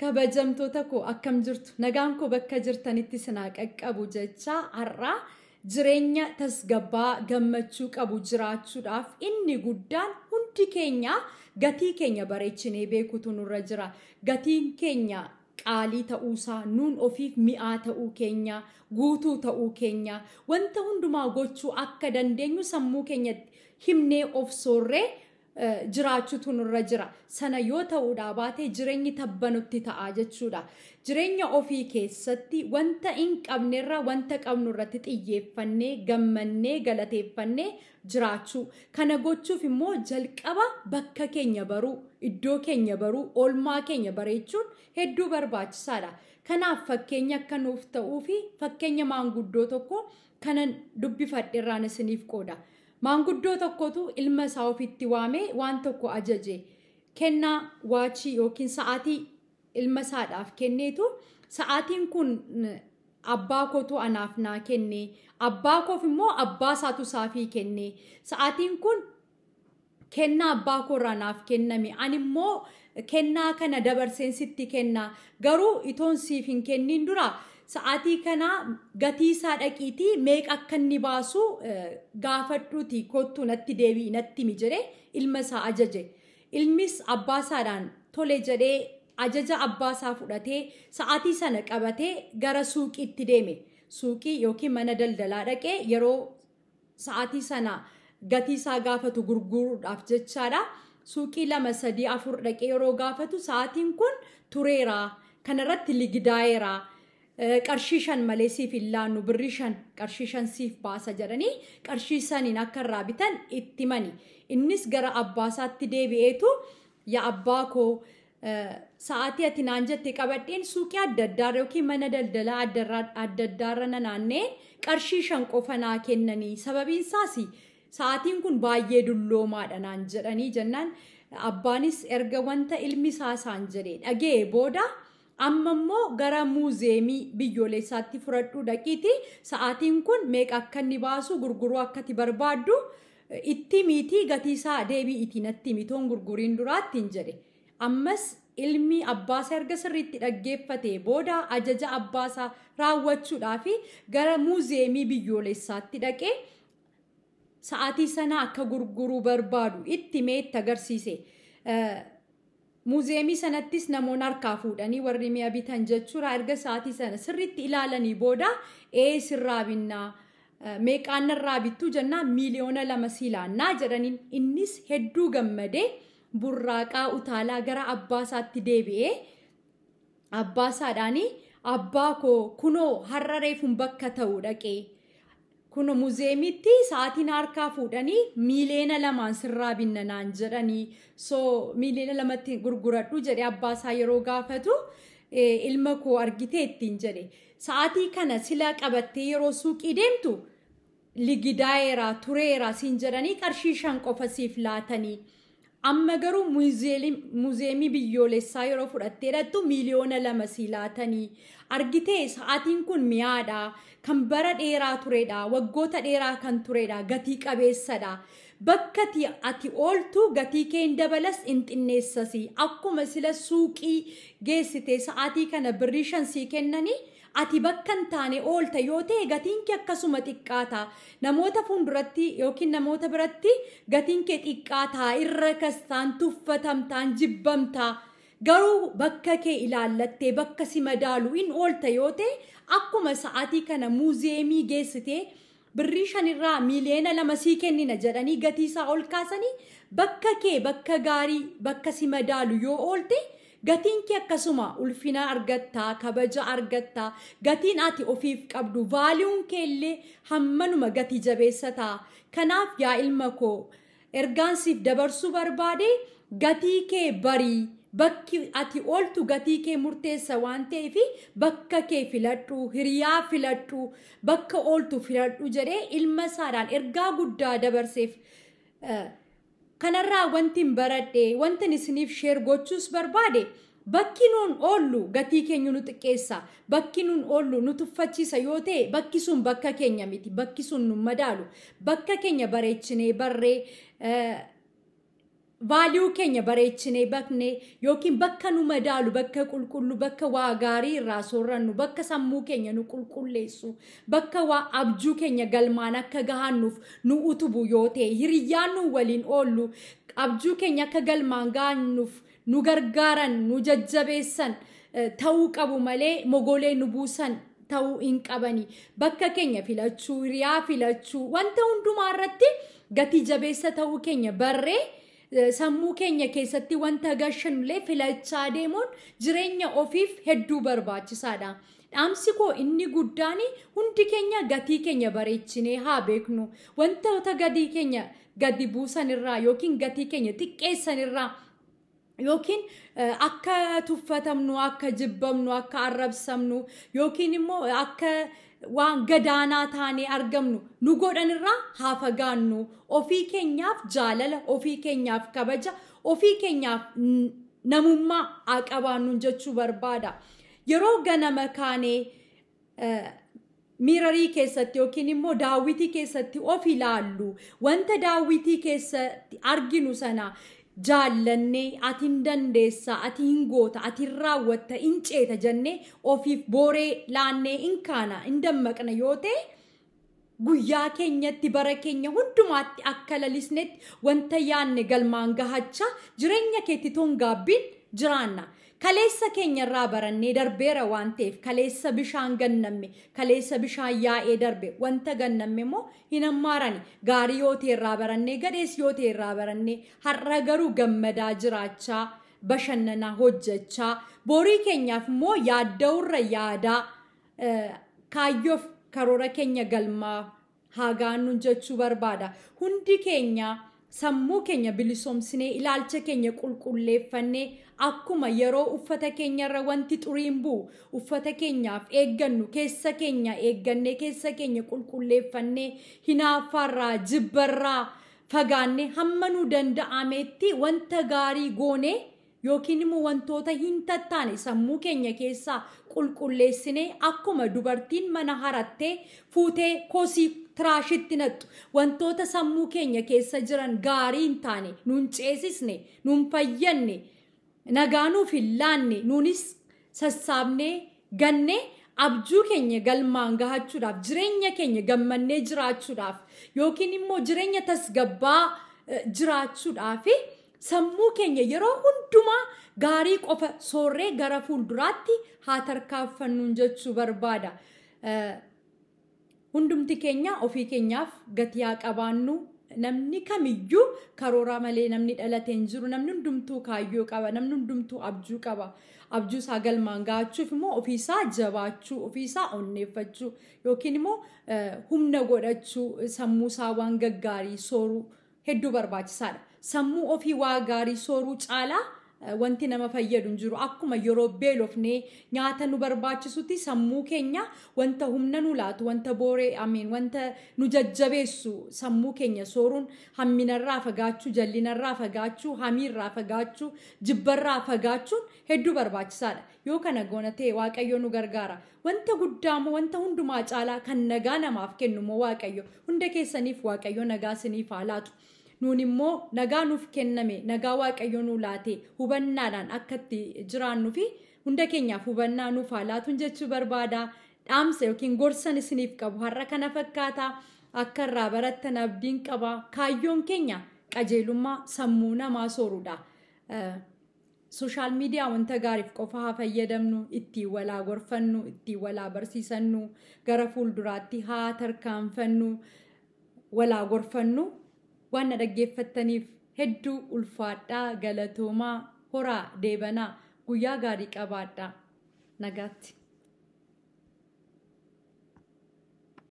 kabajamtoota koo akkam jirtu nagaan koo bakka jirtanitti sinaa qaqqabu jecha har'a jireenya tasgabbaa gammachuu qabu jiraachuudhaaf inni guddaan hundi keenya gatii keenya bareechinee beekutu nurra jira gatiin keenya qaalii ta'uusaa nuun ofiif mi'aa ta'uu keenya guutuu ta'uu keenya wanta hundumaa gochuu akka dandeenyu sammuu keenyatti himnee of soorree. jiraachuutu nurra jira. Sana yoo ta'uudhaa baatee jireenyi tabbanutti ta'a jechuudha. Jireenya ofii keessatti wanta hin qabnerraa wanta qabnu irratti xiyyeeffanne gammanne galateeffanne jiraachuu. Kana gochuuf immoo jalqaba bakka keenya baruu, iddoo keenya baruu, oolmaa keenya bareechuun hedduu barbaachisaadha. Kanaaf fakkeenya akkanuuf ta'uu fi fakkeenya maanguddoo tokko kanan dubbifadherraan isiniif qooda. Maanguddoo tokkotu ilma isaa ofitti waamee waan tokko ajaje. Kennaa waachii yookiin sa'aatii ilma isaadhaaf kenneetu sa'aatiin kun abbaa kootu anaaf naa kenne abbaa koof immoo abbaa isaatu saafii kenne sa'aatiin kun kennaa abbaa koorraa naaf kenname animmoo kennaa kana dabarseen sitti kenna garuu itoon siif hin kennin dura sa'aatii kanaa gatii isaa dhaqiitii meeqa akka inni baasu e, gaafadhuuti kottuu natti deebii natti himi jedhee ilma isaa ajaje. Ilmis abbaasaadhaan isaadhaan tole jedhee ajaja abbaasaa fudhatee sa'aatii sana qabatee gara suuqiitti deeme. Suuqii yookiin mana daldalaa dhaqee yeroo sa'aatii sana gatii isaa gaafatu gurguruudhaaf jechaadha. Suuqii lama sadii afur dhaqee yeroo gaafatu sa'aatiin kun tureeraa tureera. irratti ligidaa'eera. qarshii shan malee siif illaanu birri shan qarshii shan siif baasa jedhanii qarshii saniin akka irraa bitan itti mani. Innis gara abbaasaatti deebi'eetu yaa abbaa koo eh, sa'atii ati naan jette qabadheen suuqii adda addaarra yookiin mana daldalaa adda addaarra nanaannee qarshii shan qofa naa kennanii sababiin isaas sa'atiin kun baay'ee dulloomaadha naan jedhanii jennaan abbaanis erga wanta ilmi isaa isaan jedhee dhagee booda. amma immoo gara muuzeemii biyyoolessaatti fudhadhuu dhaqiiti sa'aatiin kun meeqa akka inni baasu gurguruu akkati barbaaddu itti miitii gatiisaa deebii itti natti mitoon gurguriin duraattiin jedhe ammas ilmii abbaasaa erga sirriitti dhaggeeffate booda ajaja abbaasaa raawwachuudhaaf gara muuzeemii biyyoolessaatti dhaqee sa'aatii sanaa akka gurguruu barbaadu itti itti agarsiise. muuzeemii sanattis namoonni harkaa fuudhanii warri mi'a bitan jechuura erga sa'aatii sana sirritti ilaalanii booda ee sirraa binnaa meeqaannan narraa bittuu jennaa miiliyoona lama siilaannaa jedhaniin innis hedduu gammadee burraaqaa utaalaa gara abbaasaatti deebi'ee abbaasaadhaanii abbaa koo kunoo reefuun bakka ta'uu dhaqee kun muzeemitti sa'aatiin harkaa fuudhanii miileena lamaan sirraa binna naan jedhanii soo miileena lamatti gurguradhu jedhee abbaasaa yeroo gaafatu e, ilma koo argitee ittiin jedhe sa'aatii kana sila qabattee yeroo suuqii deemtu ligidaa'eeraa tureeraa siin jedhanii qarshii shan siif laatanii amma garuu muuzeemii biyyoolessaa yeroo fudhatteedhattu miiliyoona lama sii argitee sa'aatiin kun mi'aadha kan bara dheeraa turedha waggoota dheeraa kan turedha gatii qabeessadha. bakka ati ooltu gatii kee hin dabalas hin xinneessasi akkuma sila suuqii geessite sa'atii kana birrii shan sii kennanii ati bakka taane oolta yoo ta'e gatiin kee akkasuma xiqqaata namoota fuulduratti yookiin namoota biratti gatiin kee xiqqaata irra kastaan taan tuffatamtaan jibbamtaa. garuu bakka kee ilaallattee bakka simadaalu madaalu hin oolta yoo ta'e akkuma sa'atii kana muuziyeemii geessitee birrii shanirraa miiliyoona lama sii kennina jedhanii gatiisaa ol kaasanii bakka kee bakka gaarii bakka si madaalu yoo oolte gatiin kee akkasuma ulfina argatta kabaja argatta gatiin ati ofiif qabdu vaaliyuun kee illee hammanuma gatii jabeessata kanaaf yaa ilma koo ergaansiif dabarsuu barbaade gatii kee barii. bakki ati ooltu gatii kee murteessa waan ta'eef bakka kee filadhu hiriyaa filadhu bakka ooltu filadhu jedhee ilma isaadhaan ergaa guddaa dabarseef. Eh, kanarraa wanti hin baradhe wanti isiniif sheer gochuus barbaade. Bakki nuun oollu gatii keenya nu xiqqeessa. Bakki nuun oollu nu tuffachiisa yoo ta'e bakki sun bakka keenya miti. Bakki sun nu madaalu. Bakka keenya bareechinee barree eh, vaaliyuu keenya bareechinee bakne yookiin bakka nu madaalu bakka qulqullu bakka waa gaarii irraa soorrannu bakka sammuu keenya nu qulqulleessu bakka waa abjuu keenya galmaan akka gahannuuf nu utubu yoo ta'e hiriyyaan nu waliin oollu abjuu keenya akka galmaan gahannuuf nu gargaaran nu jajjabeessan eh, ta'uu qabu malee mogolee nu buusan ta'uu hin qabani bakka keenya filachuu hiriyaa filachuu wanta hundumaa irratti gatii jabeessa ta'uu keenya barree. sammuu keenya keessatti wanta agarsiisanullee filachaa deemuun jireenya ofiif hedduu barbaachisaadha. Dhaamsi koo inni guddaan hundi keenya gatii keenya bareechinee haa beeknu. Wantoota gadii keenya gadi buusan irraa yookiin gatii keenya xiqqeessan irraa yookiin akka tuffatamnu, akka jibbamnu, akka arrabsamnu yookiin immoo akka waan gadaanaa taanee argamnu nu godhanirraa haa fagaannu ofii keenyaaf jaalala ofii keenyaaf kabaja ofii keenyaaf namummaa haa qabaannu jechuu barbaada yeroo ganama kaanee e, mirarii keessatti yookiin immoo daawwitii keessatti of ilaallu wanta daawwitii keessatti arginu sana jaallannee ati hin dandeessaa ati goota ati raawwatta hin ceeta jennee ofiif booree laannee hin kaana hin dammaqna yoo ta'e guyyaa keenyatti bara keenya hundumaatti akka lalisnetti wanta yaanne galmaan gahacha jireenya keetti toon gaabbiin jiraanna. Kaleessa keenyarraa barannee darbeera waan ta'eef kaleessa bishaan gannamme kaleessa bishaan yaa'ee darbe wanta gannamme immoo hin hammaarani gaarii yoo ta'erraa baranne gadees yoo ta'erraa baranne har'a garuu gammadaa jiraachaa bashannanaa hojjechaa borii keenyaaf immoo yaaddaurra yaadaa e, kaayyoof karoora keenya galmaa haa jechuu barbaada hundi keenya. sammuu keenya bilisoomsinee ilaalcha keenya qulqulleeffannee akkuma yeroo uffata keenyarra wanti xuriin bu'u uffata keenyaaf eeggannu keessa keenya eegganne keessa keenya qulqulleeffannee hinaaffarraa jibbarraa fagaannee hammanuu nu danda'ametti wanta gaarii goone. yookiin immoo wantoota hin tattaane sammuu keenya keessaa qulqulleessine akkuma dubartiin mana harattee fuutee kosii tiraashitti nattu wantoota sammuu keenya keessa jiran gaarii hin taane nuun ceesisne nuun fayyanne nagaanuuf hin laanne nuunis sassaabnee ganne abjuu keenya galmaan gahachuudhaaf jireenya keenya gammannee jiraachuudhaaf yookiin immoo jireenya tasgabbaa jiraachuudhaafi. sammuu keenya yeroo hundumaa gaarii qofa soorree gara fuulduraatti haa tarkaanfannuun jechuu barbaada. Hundumti keenya ofii keenyaaf gati haa qabaannu. Namni kamiyyuu karoora malee namni dhalateen jiru. Namni hundumtuu kaayyoo qaba. Namni hundumtuu abjuu qaba. Abjuu isaa galmaan gahachuuf immoo ofiisaa jabaachuu, ofiisaa onneeffachuu yookiin immoo humna godhachuu, sammuu isaa waan gaggaarii sooruu hedduu barbaachisaadha. sammuu ofii waa gaarii sooruu caalaa eh, wanti nama fayyadu hin jiru. Akkuma yeroo beelofnee nyaata nu barbaachisutti sammuu keenya wanta humna nu laatu, wanta booree ameen wanta nu jajjabeessu sammuu keenya sooruun hamminarraa fagaachuu, jallinarraa fagaachuu, hamiirraa fagaachuu, jibbarraa fagaachuun hedduu barbaachisaa dha Yoo kana goona ta'e Waaqayyo nu gargaara. Wanta guddaa moo wanta hundumaa caalaa kan nagaa namaaf kennu moo Waaqayyo? Hunda keessaniif Waaqayyo nagaa siniif nuun immoo nagaa nuuf kenname nagaa waaqayyo nuu laatee hubannaadhaan akka itti jiraannu fi hunda keenyaaf hubannaa nuuf haalaatuun jechuu barbaada dhaamsa yookiin gorsan isiniif qabu har'a kana fakkaata akka irraa barattan abdiin qaba kaayyoon keenya qajeelummaa sammuu namaa soorudha. sooshaal miidiyaa wanta gaariif qofa haa fayyadamnu ittiin walaa gorfannu ittiin walaa barsiisannu gara fuulduraatti haa tarkaanfannu walaa gorfannu. waan na dhaggeeffattaniif hedduu ulfaadhaa galatoomaa horaa deebanaa guyyaa gaarii qabaadha nagaatti.